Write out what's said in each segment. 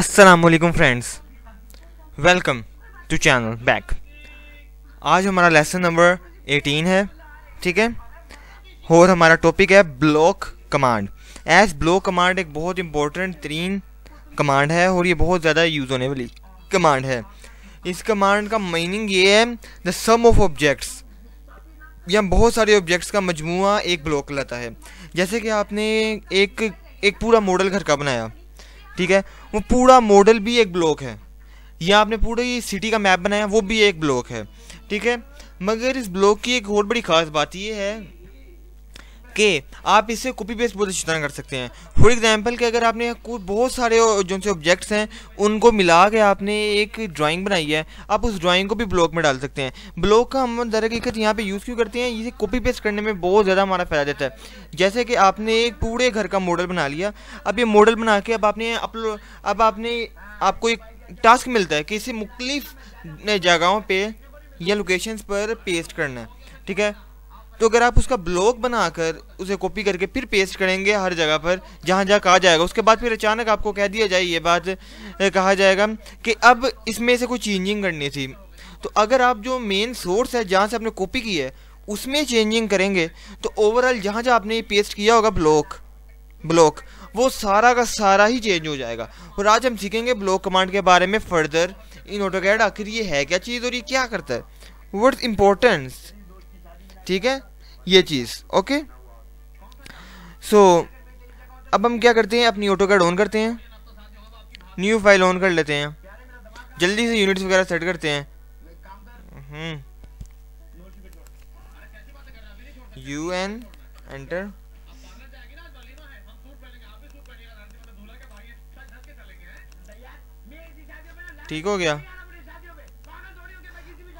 Aslam friends welcome to channel back आज हमारा lesson number 18 है ठीक है और हमारा टॉपिक है block command as block command एक बहुत इंपॉर्टेंट तरीन कमांड है और ये बहुत ज़्यादा यूज़ होने वाली कमांड है इस कमांड का मीनिंग ये है द सम ऑफ ऑब्जेक्ट्स या बहुत सारे ऑब्जेक्ट्स का मजमू एक ब्लॉक लाता है जैसे कि आपने एक एक पूरा मॉडल घर का बनाया ठीक है वो पूरा मॉडल भी एक ब्लॉक है या आपने पूरी सिटी का मैप बनाया वो भी एक ब्लॉक है ठीक है मगर इस ब्लॉक की एक और बड़ी ख़ास बात यह है के आप इसे कॉपी पेस्ट बहुत अच्छी तरह कर सकते हैं फॉर एग्जांपल कि अगर आपने कुछ बहुत सारे जो से ऑब्जेक्ट्स हैं उनको मिला के आपने एक ड्राइंग बनाई है आप उस ड्राइंग को भी ब्लॉक में डाल सकते हैं ब्लॉक का हम दर यहाँ पर यूज़ क्यों करते हैं इसे कॉपी पेस्ट करने में बहुत ज़्यादा हमारा फ़ायदा देता है जैसे कि आपने एक पूरे घर का मॉडल बना लिया अब ये मॉडल बना के अब आपने अपलोड अब आपने आपको एक टास्क मिलता है कि इसे मुख्तलिफ जगहों पर या लोकेशंस पर पेस्ट करना है ठीक है तो अगर आप उसका ब्लॉक बनाकर उसे कॉपी करके फिर पेस्ट करेंगे हर जगह पर जहाँ जहाँ कहा जाएगा उसके बाद फिर अचानक आपको कह दिया जाए ये बात कहा जाएगा कि अब इसमें से कोई चेंजिंग करनी थी तो अगर आप जो मेन सोर्स है जहाँ से आपने कॉपी की है उसमें चेंजिंग करेंगे तो ओवरऑल जहाँ जहाँ आपने ये पेस्ट किया होगा ब्लॉक ब्लॉक वो सारा का सारा ही चेंज हो जाएगा और आज हम सीखेंगे ब्लॉक कमांड के बारे में फर्दर इन ऑटोकैड आखिर ये है क्या चीज़ और ये क्या करता है वट इम्पोर्टेंस ठीक है ये चीज़ ओके सो so, अब हम क्या करते हैं अपनी ऑटो कार्ड ऑन करते हैं न्यू फाइल ऑन कर लेते हैं जल्दी से यूनिट्स वगैरह सेट करते हैं यू एन एंटर ठीक हो गया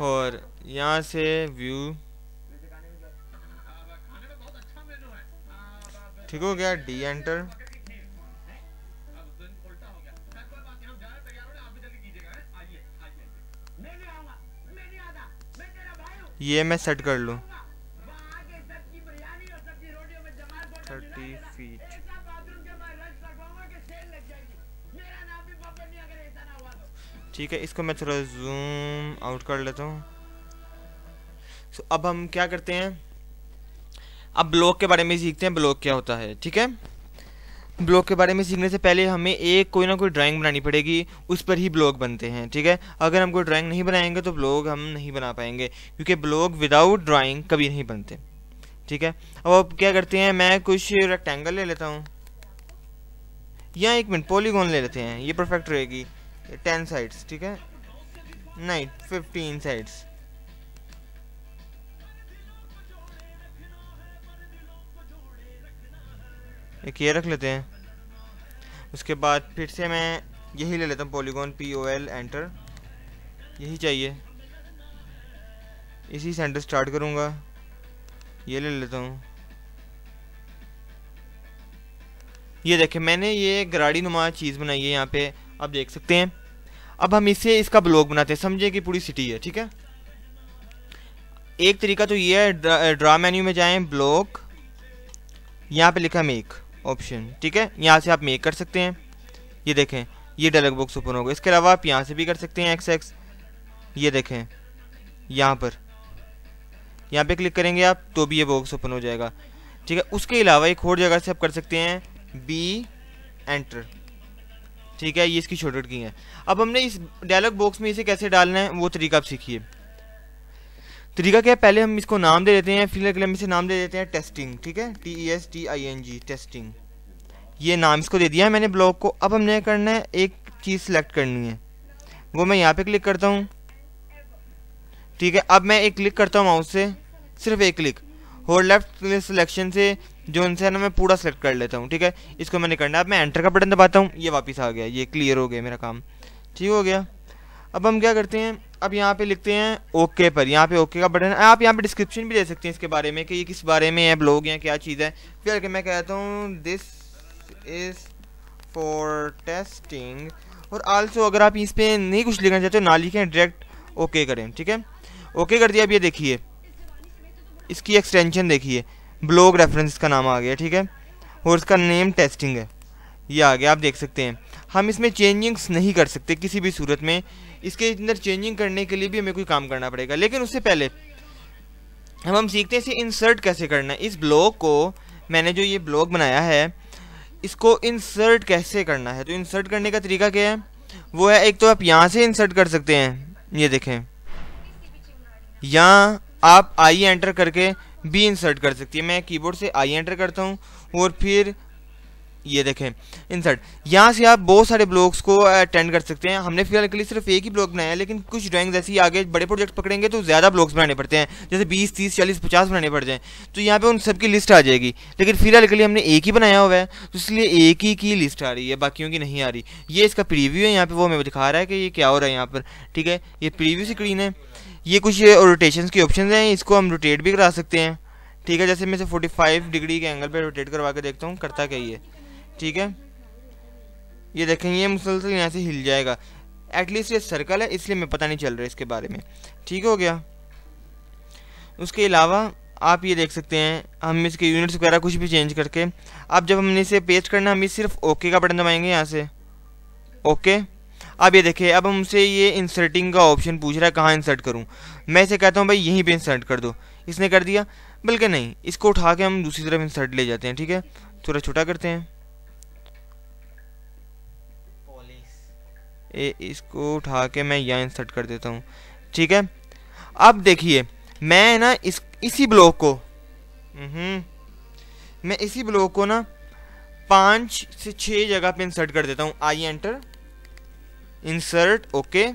और यहाँ से व्यू ठीक हो गया डी एंटर ये मैं सेट कर लू थर्टी फीट ठीक है इसको मैं थोड़ा जूम आउट कर लेता हूँ so, अब हम क्या करते हैं अब ब्लॉक के बारे में सीखते हैं ब्लॉक क्या होता है ठीक है ब्लॉक के बारे में सीखने से पहले हमें एक कोई ना कोई ड्राइंग बनानी पड़ेगी उस पर ही ब्लॉग बनते हैं ठीक है अगर हम कोई ड्राइंग नहीं बनाएंगे तो ब्लॉग हम नहीं बना पाएंगे क्योंकि ब्लॉग विदाउट ड्राइंग कभी नहीं बनते ठीक है अब आप क्या करते हैं मैं कुछ रेक्टेंगल ले लेता हूँ या एक मिनट पोलीगोन ले लेते हैं ये परफेक्ट रहेगी टेन साइड्स ठीक है नहीं फिफ्टीन साइड्स एक ये रख लेते हैं उसके बाद फिर से मैं यही ले लेता हूँ polygon P O L enter यही चाहिए इसी सेंटर स्टार्ट करूँगा ये ले लेता हूँ ये देखें मैंने ये गराड़ी नुमा चीज़ बनाई है यहाँ पे आप देख सकते हैं अब हम इसे इसका ब्लॉक बनाते हैं समझे कि पूरी सिटी है ठीक है एक तरीका तो ये है ड्रा, ड्रा मेन्यू में जाएं ब्लॉक यहाँ पे लिखा मेक ऑप्शन ठीक है यहाँ से आप मेक कर सकते हैं ये देखें ये डायलॉग बॉक्स ओपन होगा इसके अलावा आप यहाँ से भी कर सकते हैं एक्स एक्स ये देखें यहाँ पर यहाँ पे क्लिक करेंगे आप तो भी ये बॉक्स ओपन हो जाएगा ठीक है उसके अलावा एक और जगह से आप कर सकते हैं बी एंटर ठीक है ये इसकी शॉर्टकट की है अब हमने इस डायलॉग बॉक्स में इसे कैसे डालना है वो तरीका आप सीखिए तरीका क्या है पहले हम इसको नाम दे देते हैं फिलहाल के हम इसे नाम दे देते हैं टेस्टिंग ठीक है T E S T I N G testing ये नाम इसको दे दिया है मैंने ब्लॉग को अब हमने करना है एक चीज़ सेलेक्ट करनी है वो मैं यहाँ पे क्लिक करता हूँ ठीक है अब मैं एक क्लिक करता हूँ माउस से सिर्फ एक क्लिक और लेफ्ट सिलेक्शन से जो उनसे है ना मैं पूरा सेलेक्ट कर लेता हूँ ठीक है इसको मैंने करना है अब मैं एंटर का बटन दबाता हूँ ये वापस आ गया ये क्लियर हो गया मेरा काम ठीक हो गया अब हम क्या करते हैं अब यहाँ पे लिखते हैं ओके पर यहाँ पे ओके का बटन आप यहाँ पे डिस्क्रिप्शन भी दे सकते हैं इसके बारे में कि ये किस बारे में है ब्लॉग या क्या चीज़ है फिर मैं कहता हूँ दिस इज़ फॉर टेस्टिंग और आल्सो अगर आप इस पर नहीं कुछ लिखना चाहते हो ना लिखें डायरेक्ट ओके करें ठीक है ओके कर दिया अब ये देखिए इसकी एक्सटेंशन देखिए ब्लॉग रेफरेंस का नाम आ गया ठीक है और इसका नेम टेस्टिंग है ये आ गया आप देख सकते हैं हम इसमें चेंजिंग्स नहीं कर सकते किसी भी सूरत में इसके अंदर चेंजिंग करने के लिए भी हमें कोई काम करना पड़ेगा लेकिन उससे पहले अब हम सीखते हैं इसे इंसर्ट कैसे करना है इस ब्लॉग को मैंने जो ये ब्लॉग बनाया है इसको इंसर्ट कैसे करना है तो इंसर्ट करने का तरीका क्या है वो है एक तो आप यहाँ से इंसर्ट कर सकते हैं ये देखें यहाँ आप आई एंटर करके बी इंसर्ट कर सकती है मैं कीबोर्ड से आई एंटर करता हूँ और फिर ये देखें इंसर्ट यहाँ से आप बहुत सारे ब्लॉग्स को अटेंड uh, कर सकते हैं हमने फिलहाल के लिए सिर्फ एक ही ब्लॉग बनाया है लेकिन कुछ ड्राइंग्स ऐसी आगे बड़े प्रोजेक्ट पकड़ेंगे तो ज़्यादा ब्लॉग्स बनाने पड़ते हैं जैसे 20, 30, 40, 50 बनाने पड़ते हैं तो यहाँ पे उन सब की लिस्ट आ जाएगी लेकिन फिलहाल के लिए हमने एक ही बनाया हुआ है तो इसलिए एक ही की लिस्ट आ रही है बाकियों की नहीं आ रही ये इसका प्रीव्यू है यहाँ पर वो हमें दिखा रहा है कि ये क्या हो रहा है यहाँ पर ठीक है ये प्रीव्यू स्क्रीन है ये कुछ रोटेशन के ऑप्शन हैं इसको हम रोटेट भी करा सकते हैं ठीक है जैसे मैं से 45 डिग्री के एंगल पर रोटेट करवा के देखता हूँ करता क्या ये ठीक है ये देखें ये मुसलसल यहाँ से हिल जाएगा एटलीस्ट ये सर्कल है इसलिए मैं पता नहीं चल रहा इसके बारे में ठीक हो गया उसके अलावा आप ये देख सकते हैं हम इसके यूनिट्स वगैरह कुछ भी चेंज करके अब जब हमने इसे पेस्ट करना हम इस सिर्फ ओके का बटन दबाएंगे यहाँ से ओके अब ये देखिए अब हमसे ये इंसर्टिंग का ऑप्शन पूछ रहा है कहाँ इंसर्ट करूँ मैं इसे कहता हूँ भाई यहीं पर इंसर्ट कर दो इसने कर दिया बल्कि नहीं इसको उठा के हम दूसरी तरफ इंसर्ट ले जाते हैं ठीक है थोड़ा छोटा करते हैं ए, इसको उठा के मैं यहाँ इंसर्ट कर देता हूँ ठीक है अब देखिए मैं ना इस इसी ब्लॉक को हम्म, मैं इसी ब्लॉक को ना पाँच से छः जगह पे इंसर्ट कर देता हूँ आई एंटर इंसर्ट ओके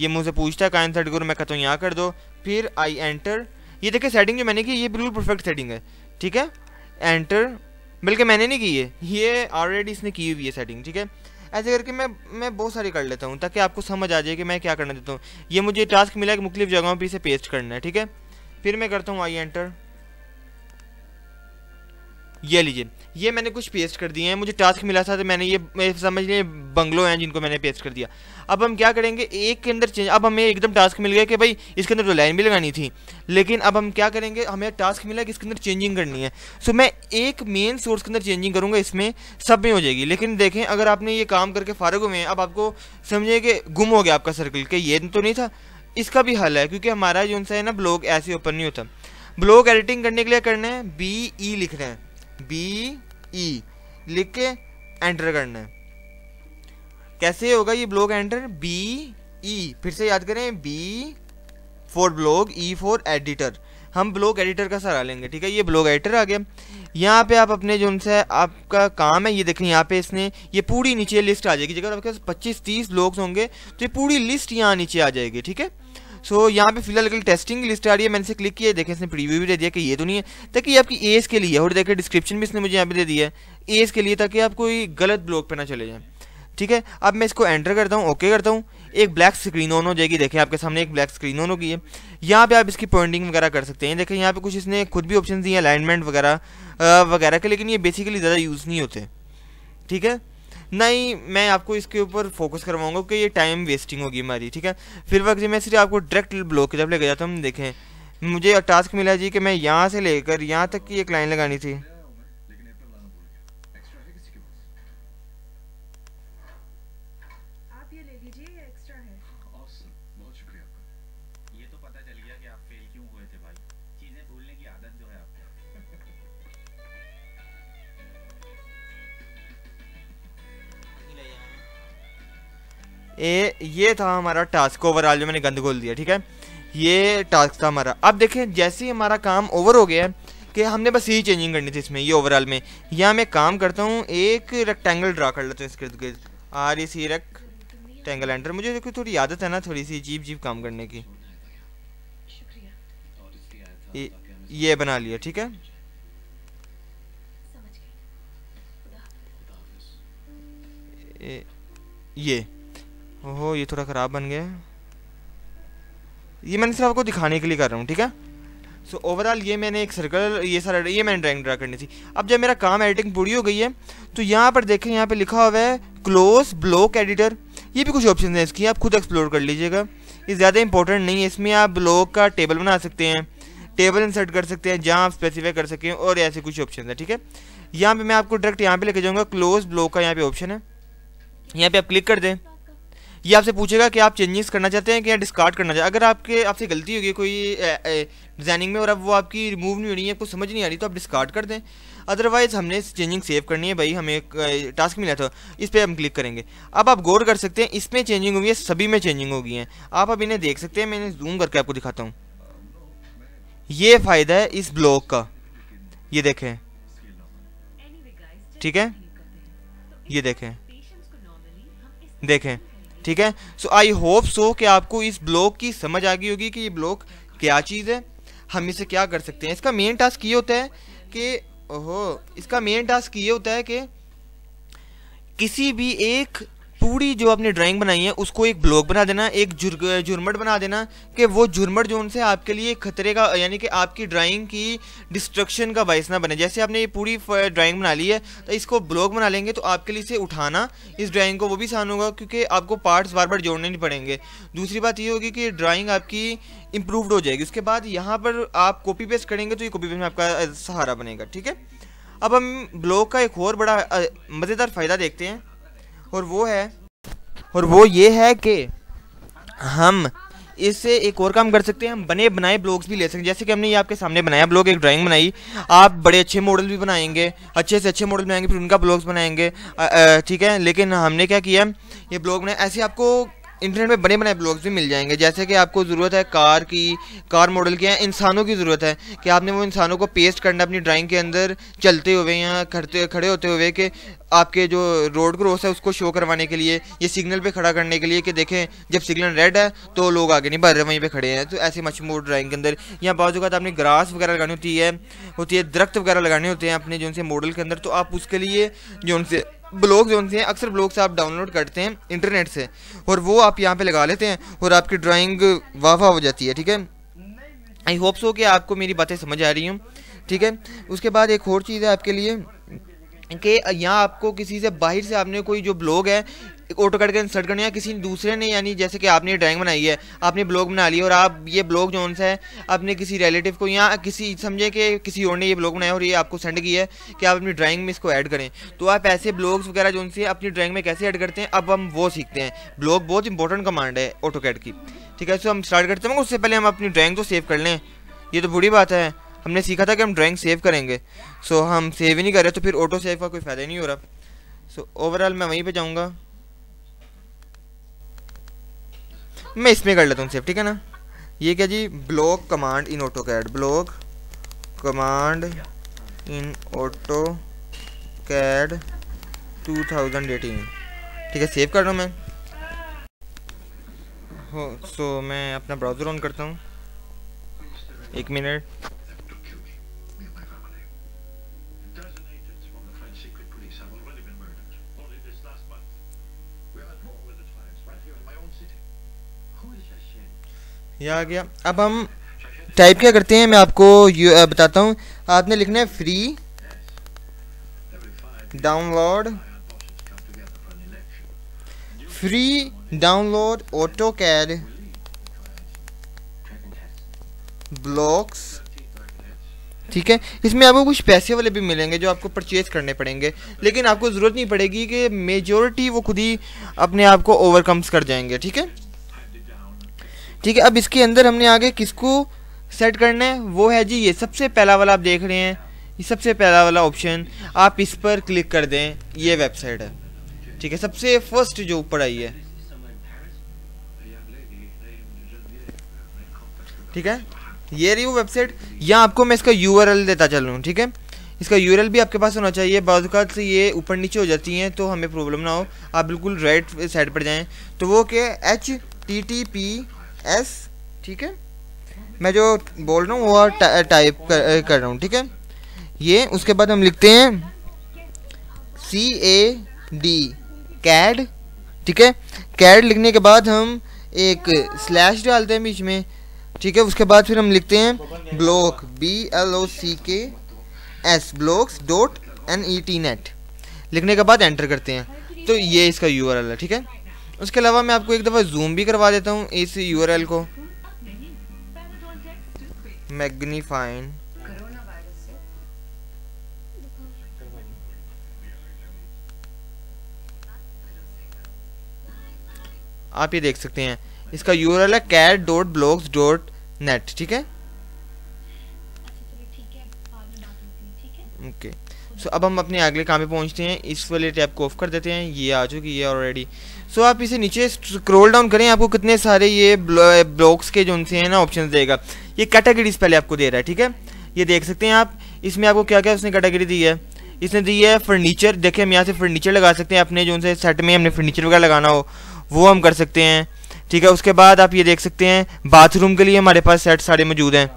ये मुझे पूछता है कहाँ इंसर्ट करूँ मैं कहता हूँ यहाँ कर दो फिर आई एंटर ये देखिए सेटिंग जो मैंने की ये बिल्कुल परफेक्ट सेटिंग है ठीक है एंटर बल्कि मैंने नहीं की है ये ऑलरेडी इसने की हुई है सेटिंग ठीक है ऐसे करके मैं मैं बहुत सारी कर लेता हूँ ताकि आपको समझ आ जाए कि मैं क्या करना चाहता हूँ ये मुझे टास्क मिला है कि मुख्तलिफ जगहों पर इसे पेस्ट करना है ठीक है फिर मैं करता हूँ आई एंटर ये लीजिए ये मैंने कुछ पेस्ट कर दिए हैं मुझे टास्क मिला था तो मैंने ये समझ लिया बंगलो हैं जिनको मैंने पेस्ट कर दिया अब हम क्या करेंगे एक के अंदर चेंज अब हमें एकदम टास्क मिल गया कि भाई इसके अंदर तो लाइन भी लगानी थी लेकिन अब हम क्या करेंगे हमें टास्क मिला कि इसके अंदर चेंजिंग करनी है सो मैं एक मेन सोर्स के अंदर चेंजिंग करूँगा इसमें सब में हो जाएगी लेकिन देखें अगर आपने ये काम करके फारग हुए हैं अब आपको समझिए कि गुम हो गया आपका सर्कल के ये तो नहीं था इसका भी हल है क्योंकि हमारा जो सा है ना ब्लॉग ऐसे ओपन नहीं होता ब्लॉग एडिटिंग करने के लिए करना है बी ई e लिखना है बी ई लिख के एंटर करना है कैसे होगा ये ब्लॉक एंटर बी ई फिर से याद करें B for blog E for editor हम ब्लॉग एडिटर का सहारा लेंगे ठीक है ये ब्लॉग एडिटर आ गया यहाँ पे आप अपने जो उनसे आपका काम है ये देखें यहाँ पे इसने ये पूरी नीचे लिस्ट आ जाएगी जगह आपके पास पच्चीस तीस ब्लॉग्स होंगे तो ये पूरी लिस्ट यहाँ नीचे आ जाएगी ठीक है सो so, यहाँ पे फिलहाल अगर टेस्टिंग लिस्ट आ रही है मैंने इसे क्लिक किया देखें इसने प्रीव्यू भी दे दिया कि ये तो नहीं है ताकि तो आपकी एज के लिए और देखिए डिस्क्रिप्शन भी इसने मुझे यहाँ पे दे दिया है एज के लिए ताकि आप कोई गलत ब्लॉक पे ना चले जाएँ ठीक है अब मैं इसको एंटर करता हूँ ओके करता हूँ एक ब्लैक स्क्रीन ऑन हो जाएगी देखें आपके सामने एक ब्लैक स्क्रीन ऑन होगी है यहाँ पर आप इसकी पॉइंटिंग वगैरह कर सकते हैं देखें यहाँ पे कुछ इसने खुद भी ऑप्शन दिए अलाइनमेंट वगैरह वगैरह के लेकिन ये बेसिकली ज़्यादा यूज़ नहीं होते ठीक है नहीं मैं आपको इसके ऊपर फोकस करवाऊंगा कि ये टाइम वेस्टिंग होगी हमारी ठीक है फिर वक्त मैं सिर्फ आपको डायरेक्ट ब्लॉक जब तरफ लेके जाता हूँ देखें मुझे टास्क मिला जी कि मैं यहाँ से लेकर यहाँ तक की एक लाइन लगानी थी ए, ये था हमारा टास्क ओवरऑल जो मैंने गंद खोल दिया ठीक है ये टास्क था हमारा अब देखें जैसे ही हमारा काम ओवर हो गया है कि हमने बस यही चेंजिंग करनी थी इसमें ये ओवरऑल में या मैं काम करता हूँ एक रेक्टेंगल ड्रा कर लेता हूँ इसके गिर्द R E C rectangle enter मुझे देखो थोड़ी आदत है ना थोड़ी सी जीप जीप काम करने की ये बना लिया ठीक है ये ओहो ये थोड़ा ख़राब बन गया ये मैंने सिर्फ आपको दिखाने के लिए कर रहा हूँ ठीक है सो so, ओवरऑल ये मैंने एक सर्कल ये सारा ये मैंने ड्राइंग ड्रा करनी थी अब जब मेरा काम एडिटिंग पूरी हो गई है तो यहाँ पर देखें यहाँ पे लिखा हुआ है क्लोज ब्लॉक एडिटर ये भी कुछ ऑप्शन हैं इसकी आप खुद एक्सप्लोर कर लीजिएगा ये ज़्यादा इंपॉर्टेंट नहीं है इसमें आप ब्लॉक का टेबल बना सकते हैं टेबल इंसर्ट कर सकते हैं जहाँ आप स्पेसिफाई कर सकें और ऐसे कुछ ऑप्शन है ठीक है यहाँ पर मैं आपको डायरेक्ट यहाँ पर लेके जाऊँगा क्लोज ब्लॉक का यहाँ पर ऑप्शन है यहाँ पर आप क्लिक कर दें ये आपसे पूछेगा कि आप चेंजेस करना चाहते हैं कि या डिस्कार्ड करना चाहते हैं अगर आपके आपसे गलती होगी कोई डिज़ाइनिंग में और अब वो आपकी रिमूव नहीं हो रही है आपको समझ नहीं आ रही तो आप डिस्कार्ड कर दें अदरवाइज़ हमने चेंजिंग सेव करनी है भाई हमें टास्क मिला था इस पर हम क्लिक करेंगे अब आप गौर कर सकते हैं इसमें चेंजिंग गई है सभी में चेंजिंग हो गई है आप अब इन्हें देख सकते हैं मैंने जूम करके आपको दिखाता हूँ ये फ़ायदा है इस ब्लॉक का ये देखें ठीक है ये देखें देखें ठीक है सो आई होप सो कि आपको इस ब्लॉक की समझ आ गई होगी कि ये ब्लॉक क्या चीज़ है हम इसे क्या कर सकते हैं इसका मेन टास्क ये होता है कि ओहो इसका मेन टास्क ये होता है कि किसी भी एक पूरी जो आपने ड्राइंग बनाई है उसको एक ब्लॉक बना देना एक जुर बना देना कि वो झुरमट जो उनसे आपके लिए खतरे का यानी कि आपकी ड्राइंग की डिस्ट्रक्शन का बायस ना बने जैसे आपने ये पूरी ड्राइंग बना ली है तो इसको ब्लॉक बना लेंगे तो आपके लिए इसे उठाना इस ड्राइंग को वो भी आसान होगा क्योंकि आपको पार्ट्स बार बार जोड़ने नहीं पड़ेंगे दूसरी बात ये होगी कि ड्राइंग आपकी इम्प्रूवड हो जाएगी उसके बाद यहाँ पर आप कॉपी पेस्ट करेंगे तो ये कॉपी पेस्ट में आपका सहारा बनेगा ठीक है अब हम ब्लॉक का एक और बड़ा मज़ेदार फ़ायदा देखते हैं और वो है और वो ये है कि हम इससे एक और काम कर सकते हैं हम बने बनाए ब्लॉग्स भी ले सकते हैं जैसे कि हमने ये आपके सामने बनाया ब्लॉग एक ड्राइंग बनाई आप बड़े अच्छे मॉडल भी बनाएंगे अच्छे से अच्छे मॉडल बनाएंगे फिर उनका ब्लॉग्स बनाएंगे ठीक है लेकिन हमने क्या किया ये ब्लॉग बनाया ऐसे आपको इंटरनेट में बने बने ब्लॉग्स भी मिल जाएंगे जैसे कि आपको ज़रूरत है कार की कार मॉडल की या इंसानों की ज़रूरत है कि आपने वो इंसानों को पेस्ट करना अपनी ड्राइंग के अंदर चलते हुए या खड़ते खड़े होते हुए कि आपके जो रोड क्रॉस है उसको शो करवाने के लिए ये सिग्नल पे खड़ा करने के लिए कि देखें जब सिग्नल रेड है तो लोग आगे नहीं बढ़ रहे वहीं पर खड़े हैं तो ऐसे मशहूर ड्राइंग के अंदर या जो आपने ग्रास वगैरह लगानी होती है होती है दरख्त वगैरह लगाने होते हैं अपने जो उनसे मॉडल के अंदर तो आप उसके लिए जो उनसे ब्लॉग जो हैं अक्सर ब्लॉग्स आप डाउनलोड करते हैं इंटरनेट से और वो आप यहाँ पे लगा लेते हैं और आपकी ड्राइंग वाह वाह हो जाती है ठीक है आई होप सो कि आपको मेरी बातें समझ आ रही हूँ ठीक है उसके बाद एक और चीज़ है आपके लिए कि यहाँ आपको किसी से बाहर से आपने कोई जो ब्लॉग है एक ऑटो कट के इंसर्ट करना है किसी दूसरे ने यानी जैसे कि आपने ड्राइंग बनाई है आपने ब्लॉग बना लिया और आप ये ब्लॉग जो है अपने किसी रिलेटिव को या किसी समझे कि किसी और ने ये ब्लॉग बनाया और ये आपको सेंड किया है कि आप अपनी ड्राइंग में इसको ऐड करें तो आप ऐसे ब्लॉग्स वगैरह जो उनसे अपनी ड्राइंग में कैसे ऐड करते हैं अब हम वो सीखते हैं ब्लॉग बहुत इंपॉर्टेंट कमांड है ऑटो की ठीक है सो तो हम स्टार्ट करते हैं उससे पहले हम अपनी ड्राइंग तो सेव कर लें ये तो बुरी बात है हमने सीखा था कि हम ड्राइंग सेव करेंगे सो हम सेव ही नहीं कर रहे तो फिर ऑटो सेव का कोई फ़ायदा नहीं हो रहा सो ओवरऑल मैं वहीं पर जाऊँगा मैं इसमें कर लेता हूँ सेव ठीक है ना ये क्या जी block command in AutoCAD block command in AutoCAD 2018 ठीक है सेव कर रहा हूँ मैं हो सो so, मैं अपना ब्राउज़र ऑन करता हूँ एक मिनट ये आ गया अब हम टाइप क्या करते हैं मैं आपको बताता हूँ आपने लिखना है free download free download AutoCAD blocks ठीक है इसमें आपको कुछ पैसे वाले भी मिलेंगे जो आपको परचेज़ करने पड़ेंगे लेकिन आपको ज़रूरत नहीं पड़ेगी कि मेजोरिटी वो खुद ही अपने आप को ओवरकम्स कर जाएंगे ठीक है ठीक है अब इसके अंदर हमने आगे किसको सेट करना है वो है जी ये सबसे पहला वाला आप देख रहे हैं ये सबसे पहला वाला ऑप्शन आप इस पर क्लिक कर दें ये वेबसाइट है ठीक है सबसे फर्स्ट जो ऊपर आई है ठीक है ये रही वो वेबसाइट यहाँ आपको मैं इसका यू देता चलूँ ठीक है इसका यू भी आपके पास होना चाहिए बाद से ये ऊपर नीचे हो जाती हैं तो हमें प्रॉब्लम ना हो आप बिल्कुल राइट साइड पर जाएं तो वो क्या H T T P S ठीक है मैं जो बोल रहा हूँ वो टा, टाइप कर, कर रहा हूँ ठीक है ये उसके बाद हम लिखते हैं सी ए डी कैड ठीक है कैड लिखने के बाद हम एक स्लैश डालते हैं बीच में ठीक है उसके बाद फिर हम लिखते हैं block B L O C K S blocks dot N E T net लिखने के बाद एंटर करते हैं तो ये इसका यू है ठीक है उसके अलावा मैं आपको एक दफ़ा जूम भी करवा देता हूँ इस एल को मैग्नीफाइन आप ये देख सकते हैं इसका एल है CAD dot blogs dot net ठीक है ओके सो अब हम अपने अगले काम पे पहुंचते हैं इस वाले टैब को ऑफ कर देते हैं ये आ चुकी है ऑलरेडी सो आप इसे नीचे स्क्रोल डाउन करें आपको कितने सारे ये ब्लॉक्स के जो उनसे हैं ना ऑप्शन देगा ये कैटेगरीज पहले आपको दे रहा है ठीक है ये देख सकते हैं आप इसमें आपको क्या क्या उसने कैटेगरी दी है इसने दी है फर्नीचर देखिए हम यहाँ से फर्नीचर लगा सकते हैं अपने जो उनसे सेट में हमने फर्नीचर वगैरह लगाना हो वो हम कर सकते हैं ठीक है उसके बाद आप ये देख सकते हैं बाथरूम के लिए हमारे पास सेट सारे मौजूद हैं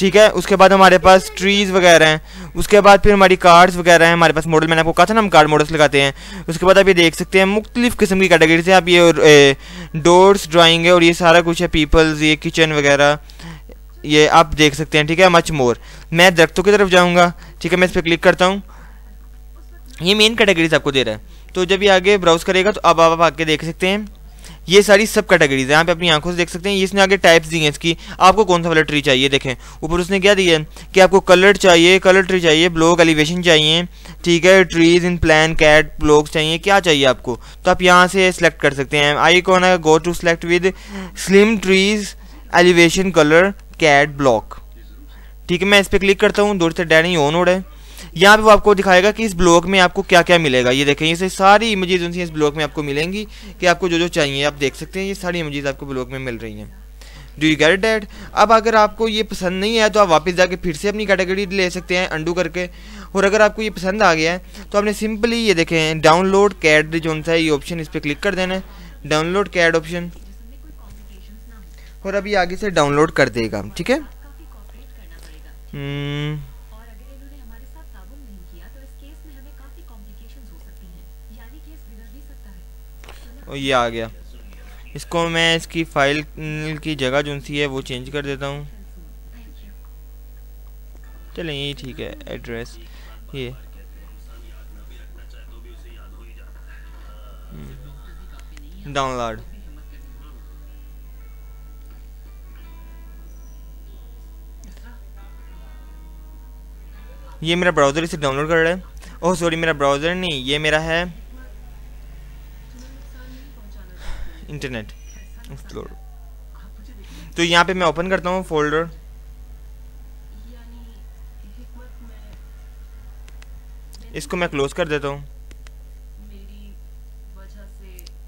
ठीक है उसके बाद हमारे पास ट्रीज़ वगैरह हैं उसके बाद फिर हमारी कार्ड्स वगैरह हैं हमारे पास मॉडल मैंने आपको कहा था ना हम कार्ड मॉडल्स लगाते हैं उसके बाद आप ये देख सकते हैं मुख्तलिफ किस्म की कैटेगरी से आप ये डोर्स ड्राइंग है और ये सारा कुछ है पीपल्स ये किचन वगैरह ये आप देख सकते हैं ठीक है मच मोर मैं दरख्तों की तरफ जाऊँगा ठीक है मैं इस पर क्लिक करता हूँ ये मेन कैटेगरीज आपको दे रहा है तो जब ये आगे ब्राउज़ करेगा तो अब आप आके देख सकते हैं ये सारी सब कैटेगरीज है यहाँ पे अपनी आंखों से देख सकते हैं इसने आगे टाइप्स दी हैं इसकी आपको कौन सा वाला ट्री चाहिए देखें ऊपर उसने क्या दिया है कि आपको कलर चाहिए कलर ट्री चाहिए ब्लॉक एलिवेशन चाहिए ठीक है trees in plan CAD blocks चाहिए क्या चाहिए आपको तो आप यहाँ से सेलेक्ट कर सकते हैं आई कौन है go to select with slim trees elevation colour CAD block ठीक है मैं इस पर क्लिक करता हूँ दूर से डैड ही ऑन हो रहा है यहाँ पे वो आपको दिखाएगा कि इस ब्लॉक में आपको क्या क्या मिलेगा ये देखें ये सारी इमेजेज उनसे इस ब्लॉक में आपको मिलेंगी कि आपको जो जो चाहिए आप देख सकते हैं ये सारी इमेजेज आपको ब्लॉक में मिल रही हैं डू यू गैट डैट अब अगर आपको ये पसंद नहीं आया तो आप वापस जाके फिर से अपनी कैटेगरी ले सकते हैं अंडू करके और अगर आपको ये पसंद आ गया है तो आपने सिंपली ये देखें डाउनलोड कैड जो सा ये ऑप्शन इस पर क्लिक कर देना है डाउनलोड कैड ऑप्शन और अभी आगे से डाउनलोड कर देगा ठीक है hmm। और ये आ गया इसको मैं इसकी फाइल की जगह जो सी है वो चेंज कर देता हूँ चलें ये ठीक है एड्रेस ये डाउनलोड हम्म, ये मेरा ब्राउज़र इसे डाउनलोड कर रहा है ओह सॉरी मेरा ब्राउज़र नहीं ये मेरा है इंटरनेट एक्सप्लोर तो यहाँ पे मैं ओपन करता हूँ फोल्डर इसको मैं क्लोज कर देता हूँ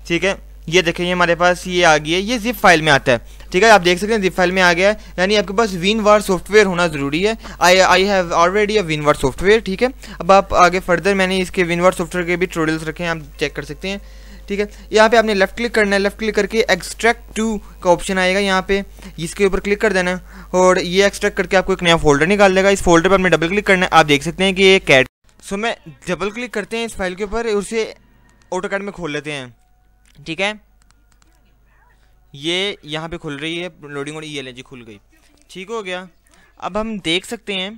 ठीक है ये देखें ये हमारे पास ये आ गई है ये जिप फाइल में आता है ठीक है आप देख सकते हैं जिप फाइल में आ गया है यानी आपके पास विन वार सॉफ्टवेयर होना ज़रूरी है I I have already a WinRAR software ठीक है अब आप आगे फर्दर मैंने इसके विन वार सॉफ्टवेयर के भी ट्रोडल्स रखे हैं आप चेक कर सकते हैं ठीक है यहाँ पे आपने लेफ़्ट क्लिक करना है लेफ़्ट क्लिक करके एक्सट्रैक्ट टू का ऑप्शन आएगा यहाँ पे इसके ऊपर क्लिक कर देना और ये एक्सट्रैक्ट करके आपको एक नया फोल्डर निकाल देगा इस फोल्डर पर आपने डबल क्लिक करना है आप देख सकते हैं कि ये कैट सो मैं डबल क्लिक करते हैं इस फाइल के ऊपर उसे ऑटो कैट में खोल लेते हैं ठीक है ये यहाँ पे खुल रही है लोडिंग और ई एल जी खुल गई ठीक हो गया अब हम देख सकते हैं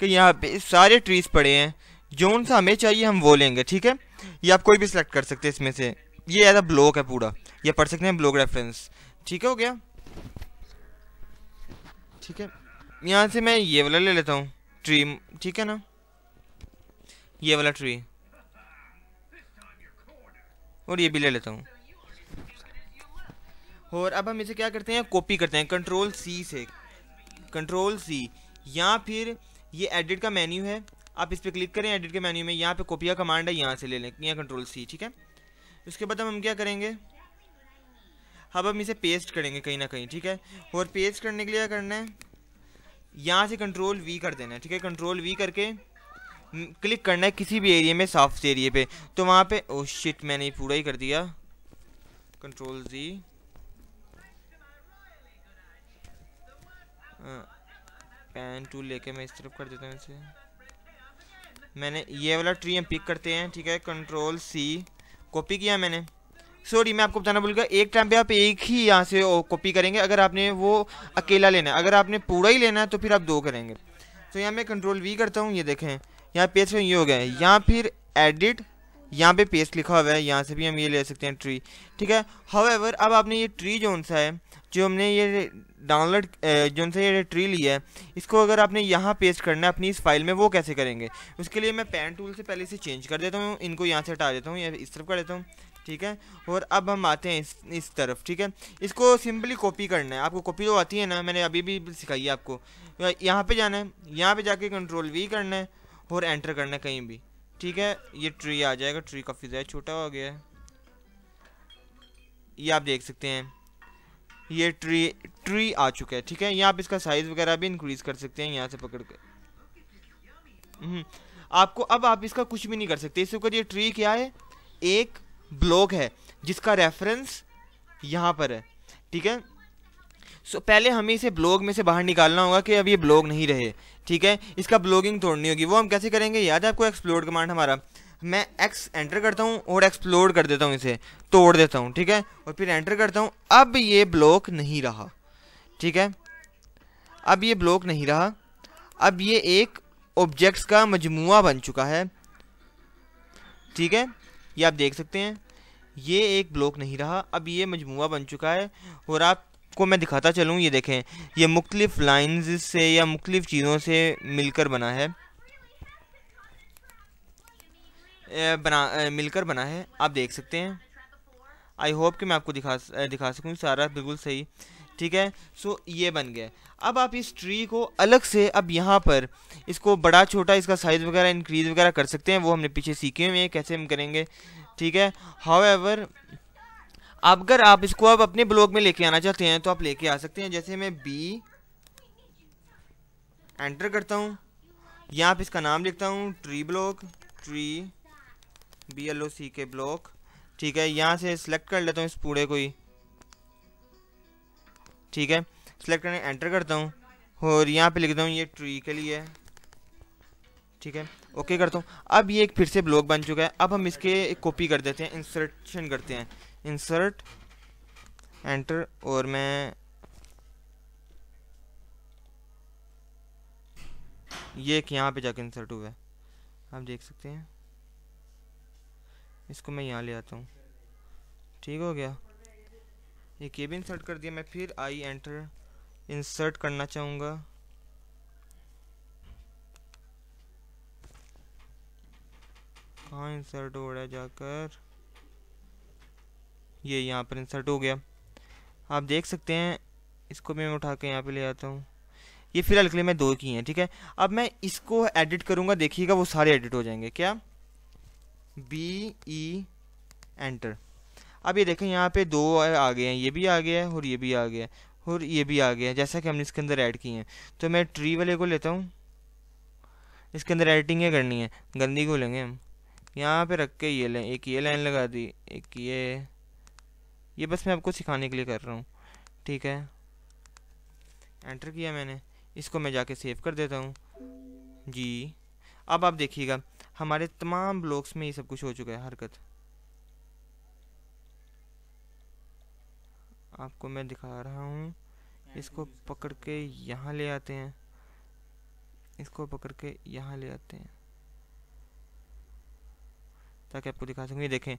कि यहाँ पे सारे ट्रीज़ पड़े हैं जो सा हमें चाहिए हम वो लेंगे ठीक है ये आप कोई भी सिलेक्ट कर सकते हैं इसमें से ये एज अ ब्लॉक है पूरा ये पढ़ सकते हैं ब्लॉक रेफरेंस ठीक है हो गया ठीक है यहाँ से मैं ये वाला ले लेता हूँ ट्री ठीक है ना ये वाला ट्री और ये भी ले लेता हूँ और अब हम इसे क्या करते हैं कॉपी करते हैं कंट्रोल सी से कंट्रोल सी या फिर ये एडिट का मेन्यू है आप इस पर क्लिक करें एडिट के मेन्यू में यहाँ पे कॉपिया कमांड है यहाँ से ले लें यहाँ कंट्रोल सी ठीक है उसके बाद हम क्या करेंगे अब हम इसे पेस्ट करेंगे कहीं ना कहीं ठीक है और पेस्ट करने के लिए क्या करना है यहाँ से कंट्रोल वी कर देना है ठीक है कंट्रोल वी करके क्लिक हम्म, करना है किसी भी एरिया में सॉफ्ट एरिए पे तो वहाँ पे ओ oh शिट मैंने पूरा ही कर दिया कंट्रोल जी पेन टूल लेके मैं इस तरफ कर देता हूँ इसे मैंने ये वाला ट्री हम पिक करते हैं ठीक है कंट्रोल सी कॉपी किया मैंने सॉरी मैं आपको बताना भूल गया एक टाइम पे आप एक ही यहाँ से कॉपी करेंगे अगर आपने वो अकेला लेना है अगर आपने पूरा ही लेना है तो फिर आप दो करेंगे तो यहाँ मैं कंट्रोल वी करता हूँ ये देखें यहाँ पेज में अच्छा ये हो गया है यहाँ फिर एडिट यहाँ पे पेस्ट लिखा हुआ है यहाँ से भी हम ये ले सकते हैं ट्री ठीक है हाउ अब आपने ये ट्री जो सा है जो हमने ये डाउनलोड जो सा ये ट्री लिया है इसको अगर आपने यहाँ पेस्ट करना है अपनी इस फाइल में वो कैसे करेंगे उसके लिए मैं पेन टूल से पहले इसे चेंज कर देता हूँ इनको यहाँ से हटा देता हूँ या इस तरफ कर देता हूँ ठीक है और अब हम आते हैं इस इस तरफ ठीक है इसको सिंपली कॉपी करना है आपको कॉपी तो आती है ना मैंने अभी भी सिखाई है आपको यहाँ पे जाना है यहाँ पे जाके कंट्रोल वी करना है और एंटर करना है कहीं भी ठीक है ये ट्री आ जाएगा ट्री काफ़ी ज़्यादा छोटा हो गया है ये आप देख सकते हैं ये ट्री ट्री आ चुका है ठीक है यहाँ आप इसका साइज़ वगैरह भी इंक्रीज़ कर सकते हैं यहाँ से पकड़ कर हम्म, आपको अब आप इसका कुछ भी नहीं कर सकते इसके ऊपर ये ट्री क्या है एक ब्लॉक है जिसका रेफरेंस यहाँ पर है ठीक है सो पहले हमें इसे ब्लॉग में से बाहर निकालना होगा कि अब ये ब्लॉग नहीं रहे ठीक है इसका ब्लॉगिंग तोड़नी होगी वो हम कैसे करेंगे याद है आपको एक्सप्लोर कमांड हमारा मैं एक्स एंटर करता हूँ और एक्सप्लोर कर देता हूँ इसे तोड़ देता हूँ ठीक है और फिर एंटर करता हूँ अब ये ब्लॉक नहीं रहा ठीक है अब ये ब्लॉक नहीं रहा अब ये एक ऑब्जेक्ट्स का मजमुआ बन चुका है ठीक है ये आप देख सकते हैं ये एक ब्लॉक नहीं रहा अब ये मजमुआ बन चुका है और आप को मैं दिखाता चलूँ ये देखें ये मुख्तलिफ़ लाइन्स से या मुख्तलिफ़ चीज़ों से मिलकर बना है बना मिलकर बना है आप देख सकते हैं आई होप कि मैं आपको दिखा दिखा सकूँ सारा बिल्कुल सही ठीक है सो ये बन गया अब आप इस ट्री को अलग से अब यहाँ पर इसको बड़ा छोटा इसका साइज़ वगैरह इंक्रीज़ वगैरह कर सकते हैं वो हमने पीछे सीखे हुए हैं कैसे हम करेंगे ठीक है हाउ अब अगर आप इसको अब अपने ब्लॉग में लेके आना चाहते हैं तो आप लेके आ सकते हैं जैसे मैं बी एंटर करता हूँ यहाँ आप इसका नाम लिखता हूँ tree block tree B L O C K block ठीक है यहाँ से सिलेक्ट कर लेता हूँ इस पूरे को ही ठीक है सिलेक्ट करने एंटर करता हूँ और यहाँ पे लिखता हूँ ये ट्री के लिए ठीक है ओके करता हूँ अब ये एक फिर से ब्लॉक बन चुका है अब हम इसके कॉपी कर देते हैं इंसर्शन करते हैं इंसर्ट एंटर और मैं ये एक यहाँ पे जाके इंसर्ट हुआ है आप देख सकते हैं इसको मैं यहाँ ले आता हूँ ठीक हो गया एक ये भी इंसर्ट कर दिया मैं फिर आई एंटर इंसर्ट करना चाहूँगा कहाँ इंसर्ट हो रहा है जाकर ये यहाँ पर इंसर्ट हो गया आप देख सकते हैं इसको भी मैं उठा के यहाँ पे ले आता हूँ ये फिलहाल के लिए मैं दो की हैं ठीक है अब मैं इसको एडिट करूँगा देखिएगा वो सारे एडिट हो जाएंगे क्या बी ई एंटर अब ये देखें यहाँ पे दो आ गए हैं ये भी आ गया है और ये भी आ गया है और ये भी आ गया है जैसा कि हमने इसके अंदर ऐड किए हैं तो मैं ट्री वाले को लेता हूँ इसके अंदर एडिटिंग करनी है गंदी को लेंगे हम यहाँ पे रख के ये लें एक ये लाइन लगा दी एक ये ये बस मैं आपको सिखाने के लिए कर रहा हूँ ठीक है एंटर किया मैंने इसको मैं जाके सेव कर देता हूँ जी अब आप देखिएगा हमारे तमाम ब्लॉक्स में ये सब कुछ हो चुका है हरकत आपको मैं दिखा रहा हूँ इसको पकड़ के यहाँ ले आते हैं इसको पकड़ के यहाँ ले आते हैं ताकि आपको दिखा सकूँ ये देखें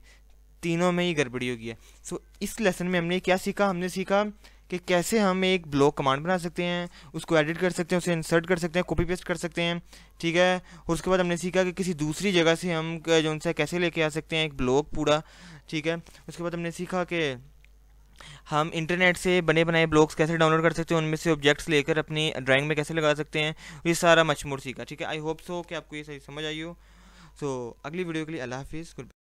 तीनों में ही गड़बड़ी होगी है सो so, इस लेसन में हमने क्या सीखा हमने सीखा कि कैसे हम एक ब्लॉक कमांड बना सकते हैं उसको एडिट कर सकते हैं उसे इंसर्ट कर सकते हैं कॉपी पेस्ट कर सकते हैं ठीक है और उसके बाद हमने सीखा कि किसी दूसरी जगह से हम जो उनसे कैसे लेके आ सकते हैं एक ब्लॉक पूरा ठीक है उसके बाद हमने सीखा कि हम इंटरनेट से बने बनाए ब्लॉग्स कैसे डाउनलोड कर सकते हैं उनमें से ऑब्जेक्ट्स लेकर अपनी ड्राइंग में कैसे लगा सकते हैं ये सारा मछमूर सीखा ठीक है आई होप सो कि आपको ये सही समझ आई हो सो so, अगली वीडियो के लिए अल्लाह हाफिज़